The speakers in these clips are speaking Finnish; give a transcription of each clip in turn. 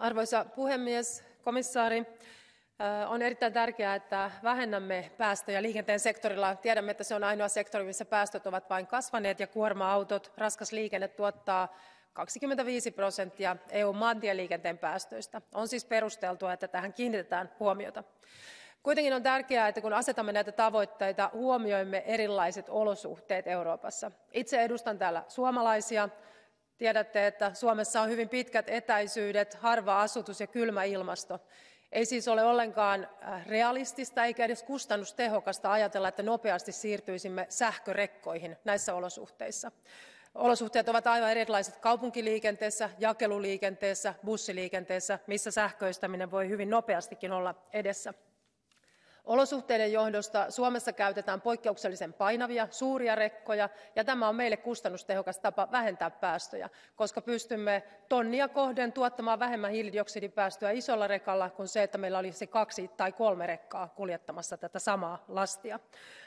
Arvoisa puhemies, komissaari, on erittäin tärkeää, että vähennämme päästöjä liikenteen sektorilla. Tiedämme, että se on ainoa sektori, missä päästöt ovat vain kasvaneet ja kuorma-autot, raskas liikenne tuottaa 25 prosenttia EU-maantieliikenteen päästöistä. On siis perusteltua, että tähän kiinnitetään huomiota. Kuitenkin on tärkeää, että kun asetamme näitä tavoitteita, huomioimme erilaiset olosuhteet Euroopassa. Itse edustan täällä suomalaisia, Tiedätte, että Suomessa on hyvin pitkät etäisyydet, harva asutus ja kylmä ilmasto. Ei siis ole ollenkaan äh, realistista eikä edes kustannustehokasta ajatella, että nopeasti siirtyisimme sähkörekkoihin näissä olosuhteissa. Olosuhteet ovat aivan erilaiset kaupunkiliikenteessä, jakeluliikenteessä, bussiliikenteessä, missä sähköistäminen voi hyvin nopeastikin olla edessä. Olosuhteiden johdosta Suomessa käytetään poikkeuksellisen painavia, suuria rekkoja, ja tämä on meille kustannustehokas tapa vähentää päästöjä, koska pystymme tonnia kohden tuottamaan vähemmän hiilidioksidipäästöä isolla rekalla kuin se, että meillä olisi kaksi tai kolme rekkaa kuljettamassa tätä samaa lastia.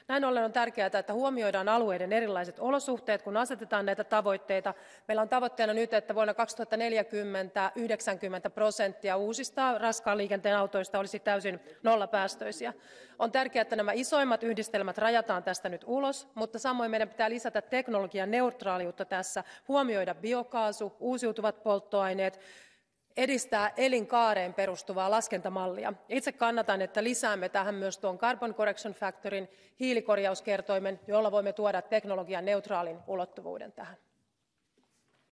Näin ollen on tärkeää, että huomioidaan alueiden erilaiset olosuhteet, kun asetetaan näitä tavoitteita. Meillä on tavoitteena nyt, että vuonna 2040 90 prosenttia uusista raskaan liikenteen autoista olisi täysin nollapäästöisiä. On tärkeää, että nämä isoimmat yhdistelmät rajataan tästä nyt ulos, mutta samoin meidän pitää lisätä teknologian neutraaliutta tässä, huomioida biokaasu, uusiutuvat polttoaineet, edistää elinkaareen perustuvaa laskentamallia. Itse kannatan, että lisäämme tähän myös tuon Carbon Correction Factorin hiilikorjauskertoimen, jolla voimme tuoda teknologian neutraalin ulottuvuuden tähän.